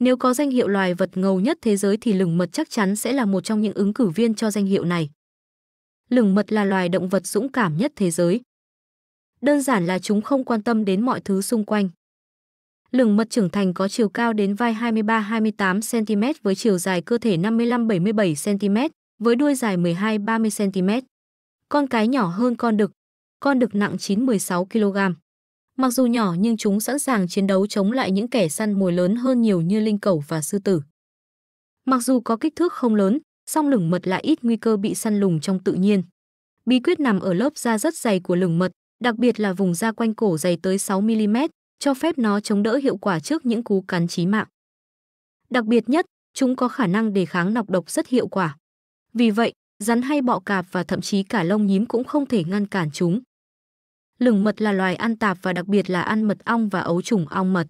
Nếu có danh hiệu loài vật ngầu nhất thế giới thì lửng mật chắc chắn sẽ là một trong những ứng cử viên cho danh hiệu này. Lửng mật là loài động vật dũng cảm nhất thế giới. Đơn giản là chúng không quan tâm đến mọi thứ xung quanh. Lửng mật trưởng thành có chiều cao đến vai 23-28 cm với chiều dài cơ thể 55-77 cm, với đuôi dài 12-30 cm. Con cái nhỏ hơn con đực, con đực nặng 9-16 kg. Mặc dù nhỏ nhưng chúng sẵn sàng chiến đấu chống lại những kẻ săn mồi lớn hơn nhiều như linh cẩu và sư tử. Mặc dù có kích thước không lớn, song lửng mật lại ít nguy cơ bị săn lùng trong tự nhiên. Bí quyết nằm ở lớp da rất dày của lửng mật, đặc biệt là vùng da quanh cổ dày tới 6mm, cho phép nó chống đỡ hiệu quả trước những cú cắn chí mạng. Đặc biệt nhất, chúng có khả năng đề kháng nọc độc rất hiệu quả. Vì vậy, rắn hay bọ cạp và thậm chí cả lông nhím cũng không thể ngăn cản chúng. Lửng mật là loài ăn tạp và đặc biệt là ăn mật ong và ấu trùng ong mật.